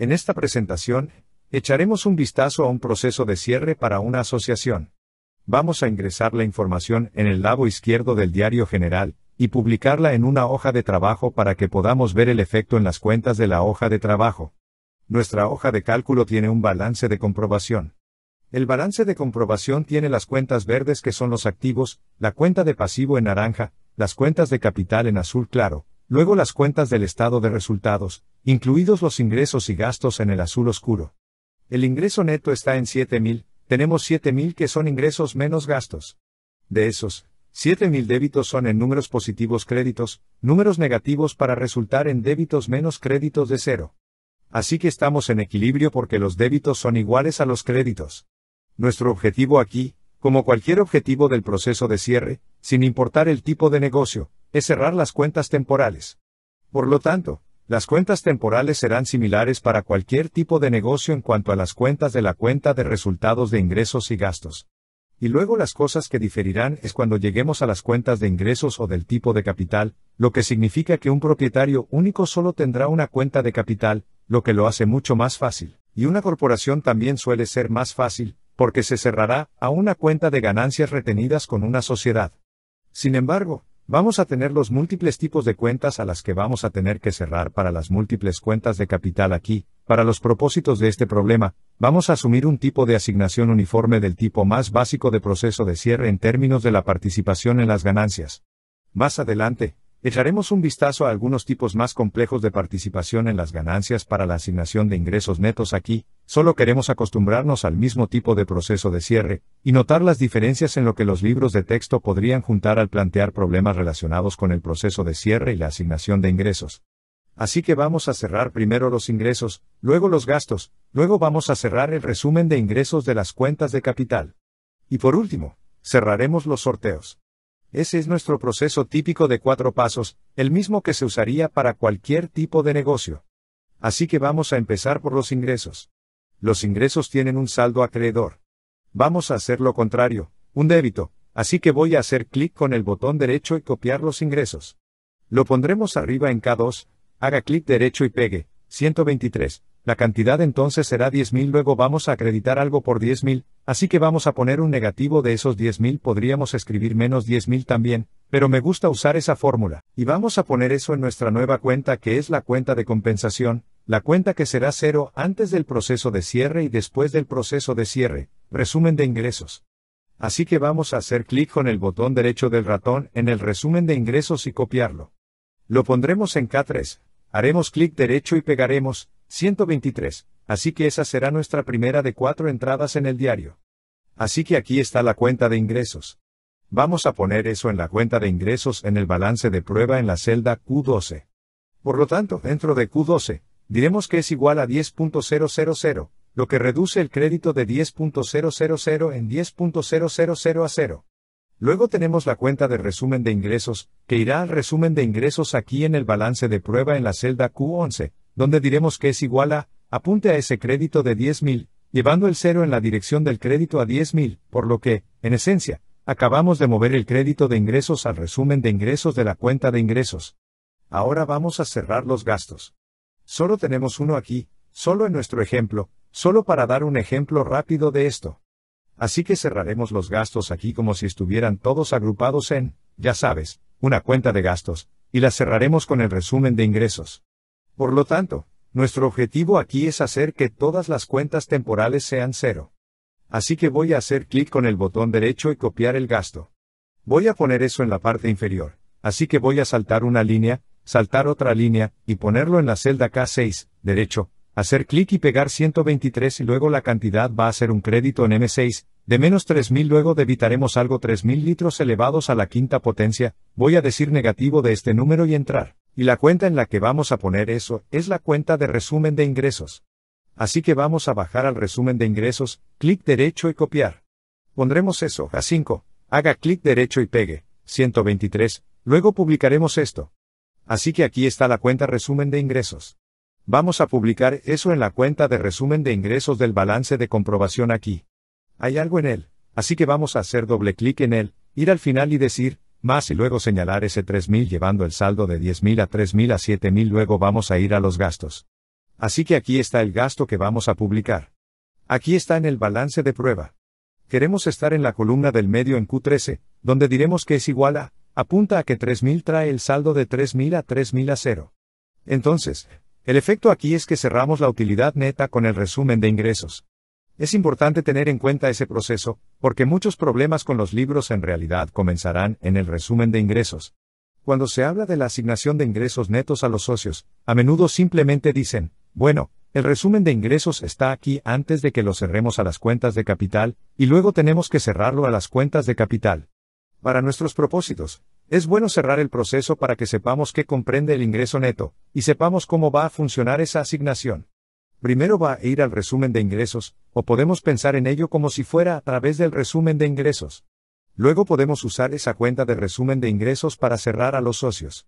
En esta presentación, echaremos un vistazo a un proceso de cierre para una asociación. Vamos a ingresar la información en el lado izquierdo del diario general, y publicarla en una hoja de trabajo para que podamos ver el efecto en las cuentas de la hoja de trabajo. Nuestra hoja de cálculo tiene un balance de comprobación. El balance de comprobación tiene las cuentas verdes que son los activos, la cuenta de pasivo en naranja, las cuentas de capital en azul claro, luego las cuentas del estado de resultados, incluidos los ingresos y gastos en el azul oscuro. El ingreso neto está en 7.000, tenemos 7.000 que son ingresos menos gastos. De esos, 7.000 débitos son en números positivos créditos, números negativos para resultar en débitos menos créditos de cero. Así que estamos en equilibrio porque los débitos son iguales a los créditos. Nuestro objetivo aquí, como cualquier objetivo del proceso de cierre, sin importar el tipo de negocio, es cerrar las cuentas temporales. Por lo tanto, las cuentas temporales serán similares para cualquier tipo de negocio en cuanto a las cuentas de la cuenta de resultados de ingresos y gastos. Y luego las cosas que diferirán es cuando lleguemos a las cuentas de ingresos o del tipo de capital, lo que significa que un propietario único solo tendrá una cuenta de capital, lo que lo hace mucho más fácil. Y una corporación también suele ser más fácil, porque se cerrará a una cuenta de ganancias retenidas con una sociedad. Sin embargo, Vamos a tener los múltiples tipos de cuentas a las que vamos a tener que cerrar para las múltiples cuentas de capital aquí, para los propósitos de este problema, vamos a asumir un tipo de asignación uniforme del tipo más básico de proceso de cierre en términos de la participación en las ganancias. Más adelante, Echaremos un vistazo a algunos tipos más complejos de participación en las ganancias para la asignación de ingresos netos aquí, solo queremos acostumbrarnos al mismo tipo de proceso de cierre, y notar las diferencias en lo que los libros de texto podrían juntar al plantear problemas relacionados con el proceso de cierre y la asignación de ingresos. Así que vamos a cerrar primero los ingresos, luego los gastos, luego vamos a cerrar el resumen de ingresos de las cuentas de capital. Y por último, cerraremos los sorteos. Ese es nuestro proceso típico de cuatro pasos, el mismo que se usaría para cualquier tipo de negocio. Así que vamos a empezar por los ingresos. Los ingresos tienen un saldo acreedor. Vamos a hacer lo contrario, un débito, así que voy a hacer clic con el botón derecho y copiar los ingresos. Lo pondremos arriba en K2, haga clic derecho y pegue, 123, la cantidad entonces será 10.000, luego vamos a acreditar algo por 10.000, así que vamos a poner un negativo de esos 10.000, podríamos escribir menos 10.000 también, pero me gusta usar esa fórmula, y vamos a poner eso en nuestra nueva cuenta que es la cuenta de compensación, la cuenta que será cero antes del proceso de cierre y después del proceso de cierre, resumen de ingresos. Así que vamos a hacer clic con el botón derecho del ratón en el resumen de ingresos y copiarlo. Lo pondremos en K3, haremos clic derecho y pegaremos, 123. Así que esa será nuestra primera de cuatro entradas en el diario. Así que aquí está la cuenta de ingresos. Vamos a poner eso en la cuenta de ingresos en el balance de prueba en la celda Q12. Por lo tanto, dentro de Q12, diremos que es igual a 10.000, lo que reduce el crédito de 10.000 en 10.000 a 0. Luego tenemos la cuenta de resumen de ingresos, que irá al resumen de ingresos aquí en el balance de prueba en la celda Q11, donde diremos que es igual a, apunte a ese crédito de 10.000, llevando el cero en la dirección del crédito a 10.000, por lo que, en esencia, acabamos de mover el crédito de ingresos al resumen de ingresos de la cuenta de ingresos. Ahora vamos a cerrar los gastos. Solo tenemos uno aquí, solo en nuestro ejemplo, solo para dar un ejemplo rápido de esto. Así que cerraremos los gastos aquí como si estuvieran todos agrupados en, ya sabes, una cuenta de gastos, y la cerraremos con el resumen de ingresos. Por lo tanto, nuestro objetivo aquí es hacer que todas las cuentas temporales sean cero. Así que voy a hacer clic con el botón derecho y copiar el gasto. Voy a poner eso en la parte inferior, así que voy a saltar una línea, saltar otra línea, y ponerlo en la celda K6, derecho, hacer clic y pegar 123 y luego la cantidad va a ser un crédito en M6, de menos 3000 luego debitaremos algo 3000 litros elevados a la quinta potencia, voy a decir negativo de este número y entrar. Y la cuenta en la que vamos a poner eso es la cuenta de resumen de ingresos. Así que vamos a bajar al resumen de ingresos, clic derecho y copiar. Pondremos eso a 5, haga clic derecho y pegue, 123, luego publicaremos esto. Así que aquí está la cuenta resumen de ingresos. Vamos a publicar eso en la cuenta de resumen de ingresos del balance de comprobación aquí. Hay algo en él, así que vamos a hacer doble clic en él, ir al final y decir, más y luego señalar ese 3.000 llevando el saldo de 10.000 a 3.000 a 7.000 luego vamos a ir a los gastos. Así que aquí está el gasto que vamos a publicar. Aquí está en el balance de prueba. Queremos estar en la columna del medio en Q13, donde diremos que es igual a, apunta a que 3.000 trae el saldo de 3.000 a 3.000 a 0. Entonces, el efecto aquí es que cerramos la utilidad neta con el resumen de ingresos. Es importante tener en cuenta ese proceso, porque muchos problemas con los libros en realidad comenzarán en el resumen de ingresos. Cuando se habla de la asignación de ingresos netos a los socios, a menudo simplemente dicen, bueno, el resumen de ingresos está aquí antes de que lo cerremos a las cuentas de capital, y luego tenemos que cerrarlo a las cuentas de capital. Para nuestros propósitos, es bueno cerrar el proceso para que sepamos qué comprende el ingreso neto, y sepamos cómo va a funcionar esa asignación. Primero va a ir al resumen de ingresos, o podemos pensar en ello como si fuera a través del resumen de ingresos. Luego podemos usar esa cuenta de resumen de ingresos para cerrar a los socios.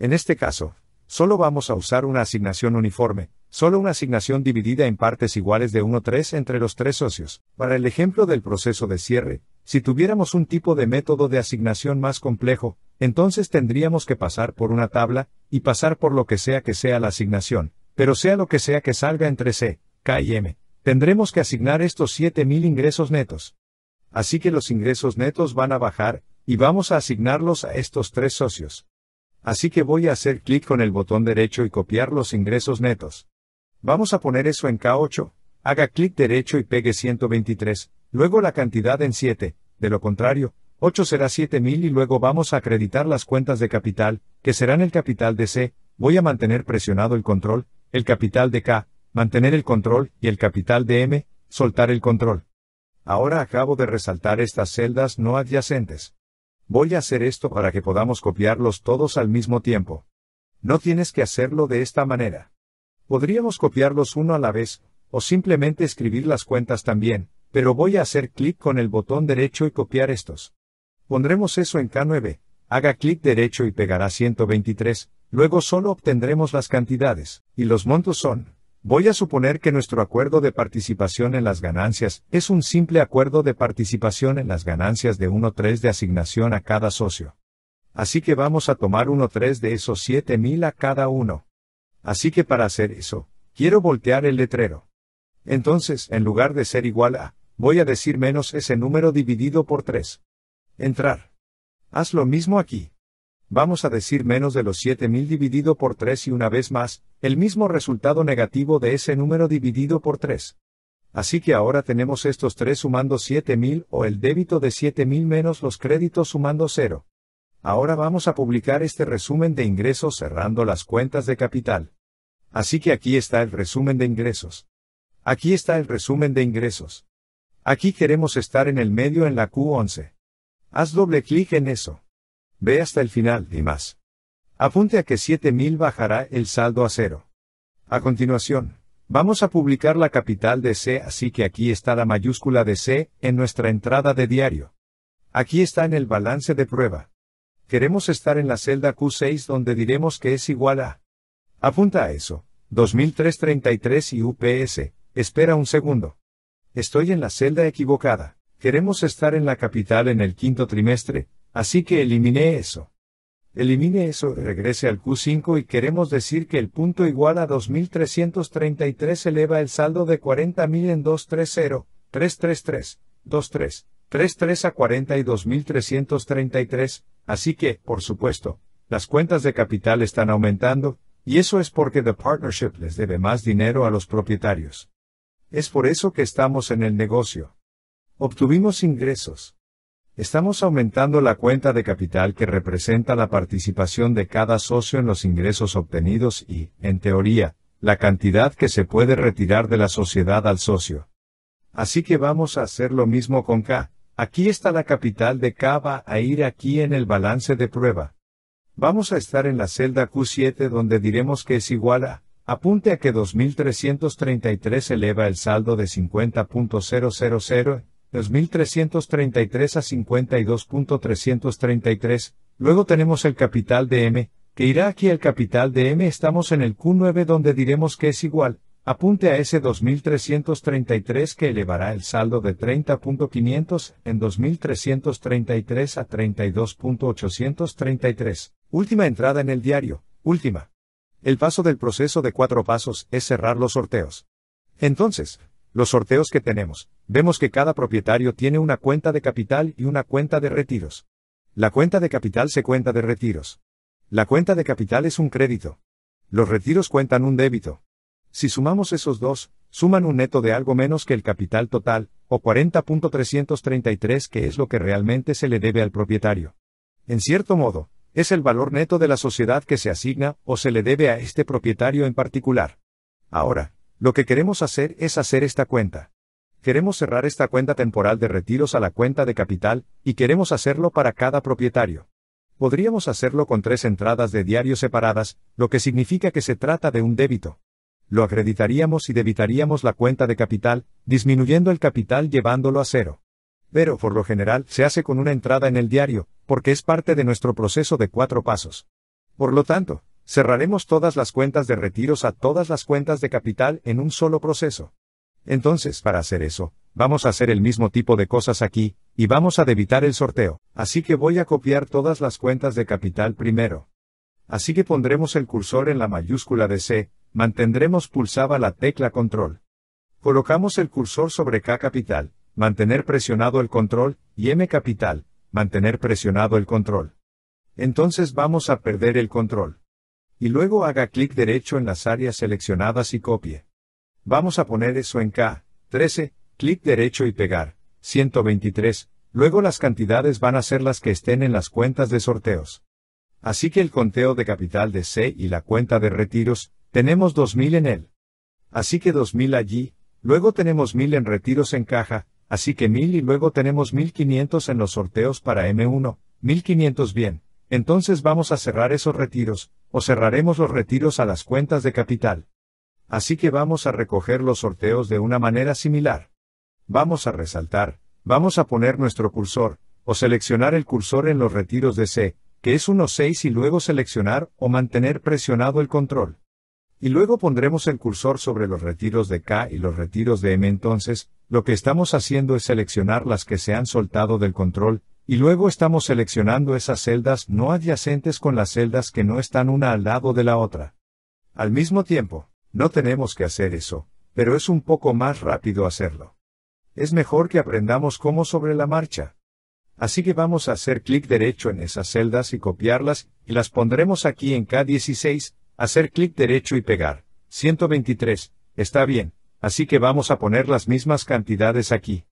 En este caso, solo vamos a usar una asignación uniforme, solo una asignación dividida en partes iguales de 1-3 entre los tres socios. Para el ejemplo del proceso de cierre, si tuviéramos un tipo de método de asignación más complejo, entonces tendríamos que pasar por una tabla, y pasar por lo que sea que sea la asignación, pero sea lo que sea que salga entre C, K y M, tendremos que asignar estos 7.000 ingresos netos. Así que los ingresos netos van a bajar, y vamos a asignarlos a estos tres socios. Así que voy a hacer clic con el botón derecho y copiar los ingresos netos. Vamos a poner eso en K8, haga clic derecho y pegue 123, luego la cantidad en 7, de lo contrario, 8 será 7000 y luego vamos a acreditar las cuentas de capital, que serán el capital de C, voy a mantener presionado el control, el capital de K, mantener el control, y el capital de M, soltar el control. Ahora acabo de resaltar estas celdas no adyacentes. Voy a hacer esto para que podamos copiarlos todos al mismo tiempo. No tienes que hacerlo de esta manera. Podríamos copiarlos uno a la vez, o simplemente escribir las cuentas también, pero voy a hacer clic con el botón derecho y copiar estos. Pondremos eso en K9, haga clic derecho y pegará 123, luego solo obtendremos las cantidades, y los montos son. Voy a suponer que nuestro acuerdo de participación en las ganancias es un simple acuerdo de participación en las ganancias de 1 3 de asignación a cada socio. Así que vamos a tomar 1 3 de esos 7.000 a cada uno. Así que para hacer eso, quiero voltear el letrero. Entonces, en lugar de ser igual a, voy a decir menos ese número dividido por 3. Entrar. Haz lo mismo aquí vamos a decir menos de los 7000 dividido por 3 y una vez más, el mismo resultado negativo de ese número dividido por 3. Así que ahora tenemos estos 3 sumando 7000 o el débito de 7000 menos los créditos sumando 0. Ahora vamos a publicar este resumen de ingresos cerrando las cuentas de capital. Así que aquí está el resumen de ingresos. Aquí está el resumen de ingresos. Aquí queremos estar en el medio en la Q11. Haz doble clic en eso. Ve hasta el final y más. Apunte a que 7000 bajará el saldo a cero. A continuación, vamos a publicar la capital de C, así que aquí está la mayúscula de C en nuestra entrada de diario. Aquí está en el balance de prueba. Queremos estar en la celda Q6 donde diremos que es igual a. Apunta a eso. 2333 y UPS. Espera un segundo. Estoy en la celda equivocada. Queremos estar en la capital en el quinto trimestre, Así que elimine eso. Elimine eso, regrese al Q5 y queremos decir que el punto igual a 2333 eleva el saldo de 40.000 en 230, 333, 23, 33 a 42.333, así que, por supuesto, las cuentas de capital están aumentando, y eso es porque The Partnership les debe más dinero a los propietarios. Es por eso que estamos en el negocio. Obtuvimos ingresos. Estamos aumentando la cuenta de capital que representa la participación de cada socio en los ingresos obtenidos y, en teoría, la cantidad que se puede retirar de la sociedad al socio. Así que vamos a hacer lo mismo con K. Aquí está la capital de K va a ir aquí en el balance de prueba. Vamos a estar en la celda Q7 donde diremos que es igual a, apunte a que 2333 eleva el saldo de 50.000 2333 a 52.333, luego tenemos el capital de M, que irá aquí el capital de M estamos en el Q9 donde diremos que es igual, apunte a ese 2333 que elevará el saldo de 30.500 en 2333 a 32.833. Última entrada en el diario, última. El paso del proceso de cuatro pasos es cerrar los sorteos. Entonces, los sorteos que tenemos, vemos que cada propietario tiene una cuenta de capital y una cuenta de retiros. La cuenta de capital se cuenta de retiros. La cuenta de capital es un crédito. Los retiros cuentan un débito. Si sumamos esos dos, suman un neto de algo menos que el capital total, o 40.333 que es lo que realmente se le debe al propietario. En cierto modo, es el valor neto de la sociedad que se asigna o se le debe a este propietario en particular. Ahora, lo que queremos hacer es hacer esta cuenta. Queremos cerrar esta cuenta temporal de retiros a la cuenta de capital, y queremos hacerlo para cada propietario. Podríamos hacerlo con tres entradas de diario separadas, lo que significa que se trata de un débito. Lo acreditaríamos y debitaríamos la cuenta de capital, disminuyendo el capital llevándolo a cero. Pero por lo general se hace con una entrada en el diario, porque es parte de nuestro proceso de cuatro pasos. Por lo tanto, Cerraremos todas las cuentas de retiros a todas las cuentas de capital en un solo proceso. Entonces, para hacer eso, vamos a hacer el mismo tipo de cosas aquí, y vamos a debitar el sorteo. Así que voy a copiar todas las cuentas de capital primero. Así que pondremos el cursor en la mayúscula de C, mantendremos pulsada la tecla control. Colocamos el cursor sobre K capital, mantener presionado el control, y M capital, mantener presionado el control. Entonces vamos a perder el control y luego haga clic derecho en las áreas seleccionadas y copie. Vamos a poner eso en K13, clic derecho y pegar, 123, luego las cantidades van a ser las que estén en las cuentas de sorteos. Así que el conteo de capital de C y la cuenta de retiros, tenemos 2000 en él. Así que 2000 allí, luego tenemos 1000 en retiros en caja, así que 1000 y luego tenemos 1500 en los sorteos para M1, 1500 bien. Entonces vamos a cerrar esos retiros, o cerraremos los retiros a las cuentas de capital. Así que vamos a recoger los sorteos de una manera similar. Vamos a resaltar, vamos a poner nuestro cursor, o seleccionar el cursor en los retiros de C, que es 6 y luego seleccionar o mantener presionado el control. Y luego pondremos el cursor sobre los retiros de K y los retiros de M entonces, lo que estamos haciendo es seleccionar las que se han soltado del control, y luego estamos seleccionando esas celdas no adyacentes con las celdas que no están una al lado de la otra. Al mismo tiempo, no tenemos que hacer eso, pero es un poco más rápido hacerlo. Es mejor que aprendamos cómo sobre la marcha. Así que vamos a hacer clic derecho en esas celdas y copiarlas, y las pondremos aquí en K16, hacer clic derecho y pegar. 123, está bien, así que vamos a poner las mismas cantidades aquí.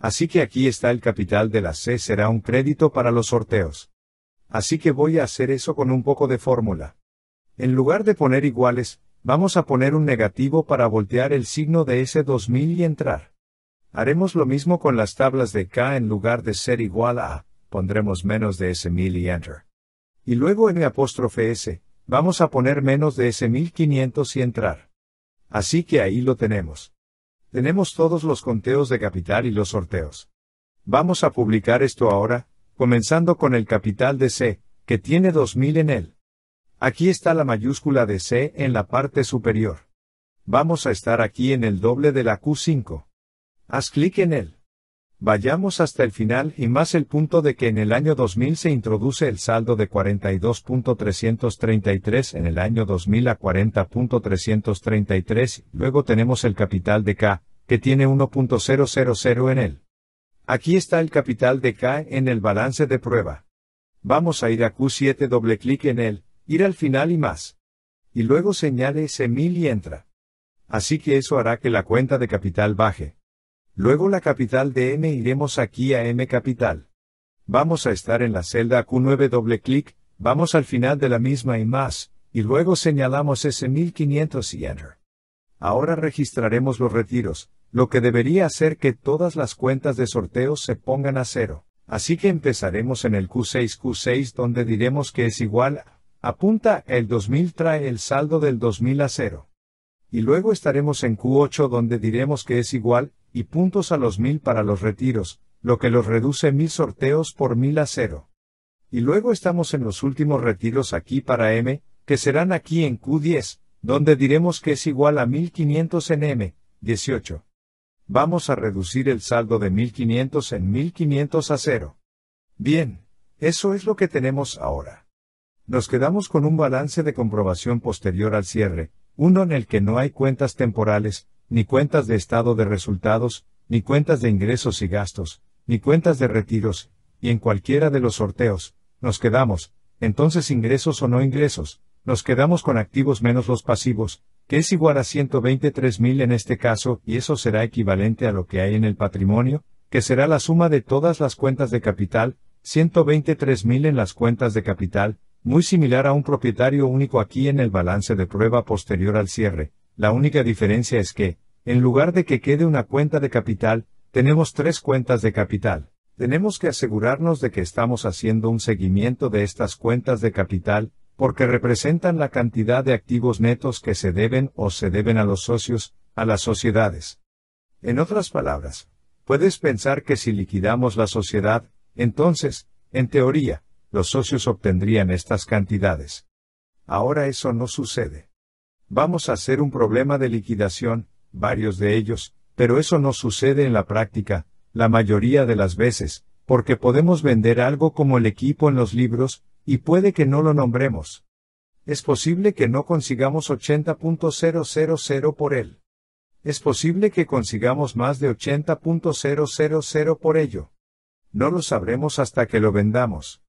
Así que aquí está el capital de la C será un crédito para los sorteos. Así que voy a hacer eso con un poco de fórmula. En lugar de poner iguales, vamos a poner un negativo para voltear el signo de S2000 y entrar. Haremos lo mismo con las tablas de K en lugar de ser igual a, pondremos menos de S1000 y enter. Y luego en apóstrofe S, vamos a poner menos de S1500 y entrar. Así que ahí lo tenemos. Tenemos todos los conteos de capital y los sorteos. Vamos a publicar esto ahora, comenzando con el capital de C, que tiene 2000 en él. Aquí está la mayúscula de C en la parte superior. Vamos a estar aquí en el doble de la Q5. Haz clic en él. Vayamos hasta el final y más el punto de que en el año 2000 se introduce el saldo de 42.333 en el año 2000 a 40.333, luego tenemos el capital de K, que tiene 1.000 en él. Aquí está el capital de K en el balance de prueba. Vamos a ir a Q7 doble clic en él, ir al final y más. Y luego señale ese 1000 y entra. Así que eso hará que la cuenta de capital baje. Luego la capital de M iremos aquí a M capital. Vamos a estar en la celda Q9 doble clic, vamos al final de la misma y más, y luego señalamos ese 1500 y enter. Ahora registraremos los retiros, lo que debería hacer que todas las cuentas de sorteos se pongan a cero. Así que empezaremos en el Q6 Q6 donde diremos que es igual apunta el 2000 trae el saldo del 2000 a cero. Y luego estaremos en Q8 donde diremos que es igual y puntos a los 1000 para los retiros, lo que los reduce 1000 sorteos por 1000 a cero. Y luego estamos en los últimos retiros aquí para M, que serán aquí en Q10, donde diremos que es igual a 1500 en M, 18. Vamos a reducir el saldo de 1500 en 1500 a cero. Bien, eso es lo que tenemos ahora. Nos quedamos con un balance de comprobación posterior al cierre, uno en el que no hay cuentas temporales, ni cuentas de estado de resultados, ni cuentas de ingresos y gastos, ni cuentas de retiros, y en cualquiera de los sorteos, nos quedamos, entonces ingresos o no ingresos, nos quedamos con activos menos los pasivos, que es igual a 123.000 en este caso, y eso será equivalente a lo que hay en el patrimonio, que será la suma de todas las cuentas de capital, 123.000 en las cuentas de capital, muy similar a un propietario único aquí en el balance de prueba posterior al cierre, la única diferencia es que, en lugar de que quede una cuenta de capital, tenemos tres cuentas de capital. Tenemos que asegurarnos de que estamos haciendo un seguimiento de estas cuentas de capital, porque representan la cantidad de activos netos que se deben o se deben a los socios, a las sociedades. En otras palabras, puedes pensar que si liquidamos la sociedad, entonces, en teoría, los socios obtendrían estas cantidades. Ahora eso no sucede vamos a hacer un problema de liquidación, varios de ellos, pero eso no sucede en la práctica, la mayoría de las veces, porque podemos vender algo como el equipo en los libros, y puede que no lo nombremos. Es posible que no consigamos 80.000 por él. Es posible que consigamos más de 80.000 por ello. No lo sabremos hasta que lo vendamos.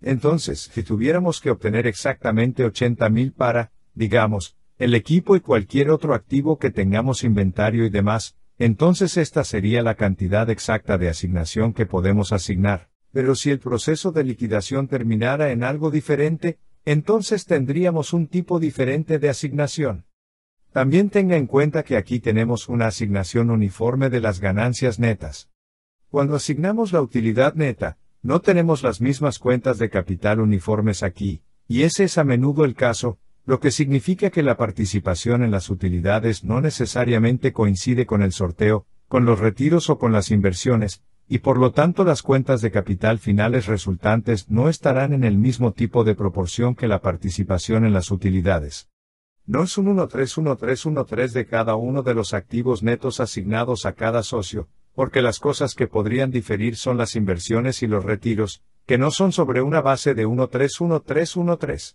Entonces, si tuviéramos que obtener exactamente 80.000 para, digamos, el equipo y cualquier otro activo que tengamos inventario y demás, entonces esta sería la cantidad exacta de asignación que podemos asignar. Pero si el proceso de liquidación terminara en algo diferente, entonces tendríamos un tipo diferente de asignación. También tenga en cuenta que aquí tenemos una asignación uniforme de las ganancias netas. Cuando asignamos la utilidad neta, no tenemos las mismas cuentas de capital uniformes aquí, y ese es a menudo el caso, lo que significa que la participación en las utilidades no necesariamente coincide con el sorteo, con los retiros o con las inversiones, y por lo tanto las cuentas de capital finales resultantes no estarán en el mismo tipo de proporción que la participación en las utilidades. No es un 131313 de cada uno de los activos netos asignados a cada socio, porque las cosas que podrían diferir son las inversiones y los retiros, que no son sobre una base de 131313.